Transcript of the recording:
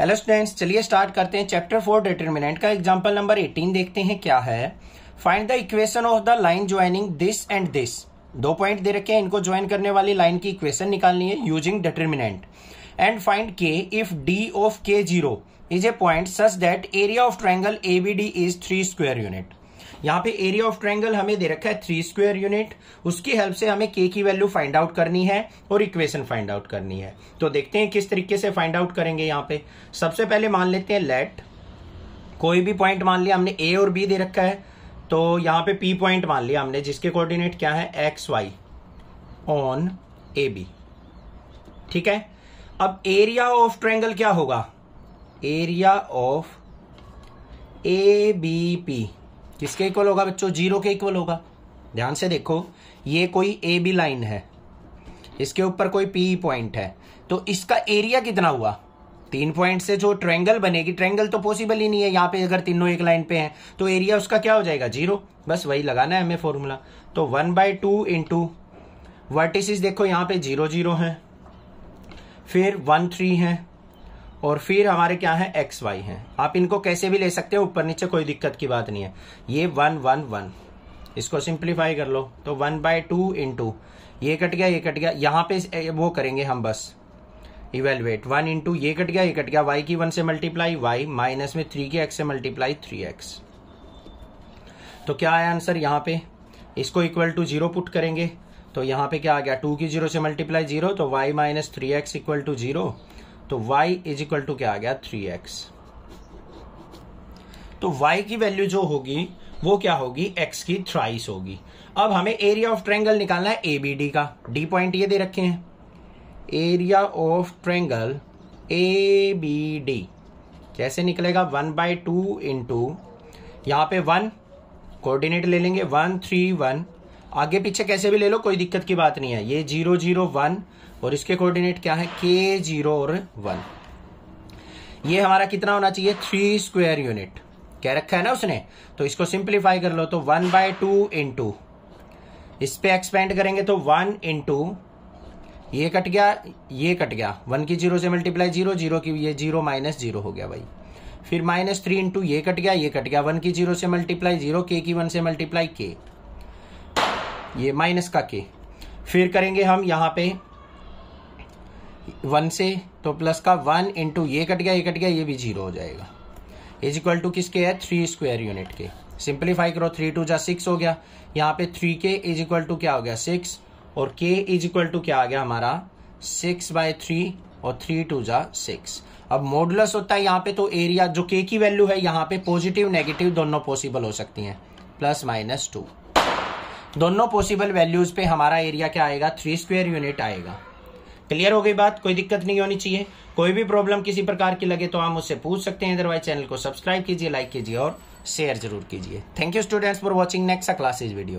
hello students चलिए start करते हैं चैप्टर फोर डिटर्मिनेंट का एग्जाम्पल नंबर एटीन देखते हैं क्या है find the equation of the line joining this and this दो पॉइंट दे रखे हैं इनको ज्वाइन करने वाली लाइन की इक्वेशन निकालनी है using determinant and find K if D of K zero is A point such that area of triangle A B D is three square unit यहाँ पे एरिया ऑफ ट्रायंगल हमें दे रखा है थ्री स्क्वायर यूनिट उसकी help से हमें के की वैल्यू फाइंड आउट करनी है और इक्वेशन फाइंड आउट करनी है तो देखते हैं किस तरीके से फाइंड आउट करेंगे यहाँ पे सबसे पहले मान लेते हैं लेट कोई भी पॉइंट मान लिया हमने ए और बी दे रखा है तो यहाँ पे पी पॉइंट मान लिया हमने जिसके कोऑर्डिनेट क्या है X Y on A B ठीक है अब एरिया ऑफ ट्रायंगल क्या होगा area of A B P किसके इक्वल होगा बच्चों जीरो के इक्वल होगा ध्यान से देखो ये कोई ए बी लाइन है इसके ऊपर कोई पी पॉइंट है तो इसका एरिया कितना हुआ तीन पॉइंट से जो ट्रेंगल बनेगी ट्रेंगल तो पॉसिबल ही नहीं है यहां पे अगर तीनों एक लाइन पे हैं तो एरिया उसका क्या हो जाएगा जीरो बस वही लगाना है हमें फॉर्मूला तो one by two into vertices देखो यहां पे जीरो जीरो है फिर वन थ्री है और फिर हमारे क्या है एक्स वाई है आप इनको कैसे भी ले सकते हो ऊपर नीचे कोई दिक्कत की बात नहीं है ये वन वन वन इसको सिंप्लीफाई कर लो तो वन बाय टू इंटू ये कट गया ये कट गया यहाँ पे वो करेंगे हम बस इवेलुएट वन इंटू ये कट गया ये कट गया वाई की वन से मल्टीप्लाई वाई माइनस में थ्री के एक्स से मल्टीप्लाई थ्री एक्स तो क्या आया आंसर यहाँ पे इसको इक्वल टू जीरो पुट करेंगे तो यहाँ पे क्या आ गया टू की जीरो से मल्टीप्लाई जीरो तो Y minus three X equal to zero तो y इज इक्वल टू क्या आ गया थ्री एक्स तो y की वैल्यू जो होगी वो क्या होगी x की थ्राइस होगी अब हमें एरिया ऑफ ट्रेंगल निकालना है एबीडी का डी पॉइंट ये दे रखे हैं area of triangle A B D कैसे निकलेगा वन बाई टू इंटू यहां पे वन कोऑर्डिनेट ले लेंगे वन थ्री वन आगे पीछे कैसे भी ले लो कोई दिक्कत की बात नहीं है ये जीरो जीरो वन और इसके कोऑर्डिनेट क्या है के जीरो और वन ये हमारा कितना होना चाहिए थ्री स्क्वायर यूनिट कह रखा है ना उसने तो इसको सिंप्लीफाई कर लो तो one by two into इस पे एक्सपेंड करेंगे तो वन इन टू ये कट गया ये कट गया वन की जीरो से मल्टीप्लाई जीरो जीरो की ये जीरो माइनस जीरो हो गया भाई फिर माइनस थ्री इंटू ये कट गया ये कट गया वन की जीरो से मल्टीप्लाई जीरो के की वन से मल्टीप्लाई के ये माइनस का के फिर करेंगे हम यहाँ पे वन से तो प्लस का वन इंटू ये कट गया ये कट गया ये भी जीरो हो जाएगा इज इक्वल टू किसके है थ्री स्क्वायर यूनिट के सिंप्लीफाई करो थ्री टू जा सिक्स हो गया यहाँ पे थ्री के इज इक्वल टू क्या हो गया सिक्स और के इज इक्वल टू क्या आ गया हमारा सिक्स बाय थ्री और थ्री टू जा सिक्स अब मोडलस होता है यहाँ पे तो एरिया जो के की वैल्यू है यहाँ पे पॉजिटिव नेगेटिव दोनों पॉसिबल हो सकती हैं प्लस माइनस टू दोनों पॉसिबल वैल्यूज पे हमारा एरिया क्या आएगा थ्री स्क्वेयर यूनिट आएगा क्लियर हो गई बात कोई दिक्कत नहीं होनी चाहिए कोई भी प्रॉब्लम किसी प्रकार की लगे तो हम मुझसे पूछ सकते हैं अदरवाइज चैनल को सब्सक्राइब कीजिए लाइक कीजिए और शेयर जरूर कीजिए thank you students for watching next classes video